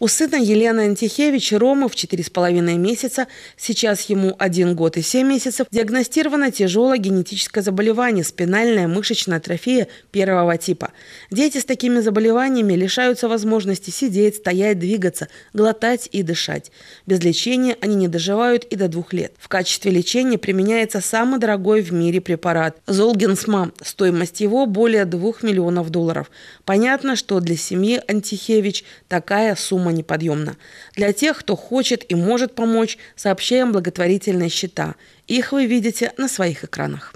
У сына Елены Антихевич Ромы в 4,5 месяца, сейчас ему 1 год и 7 месяцев, диагностировано тяжелое генетическое заболевание – спинальная мышечная атрофия первого типа. Дети с такими заболеваниями лишаются возможности сидеть, стоять, двигаться, глотать и дышать. Без лечения они не доживают и до двух лет. В качестве лечения применяется самый дорогой в мире препарат – Золгенсма. Стоимость его более 2 миллионов долларов. Понятно, что для семьи Антихевич такая сумма сумма неподъемна. Для тех, кто хочет и может помочь, сообщаем благотворительные счета. Их вы видите на своих экранах.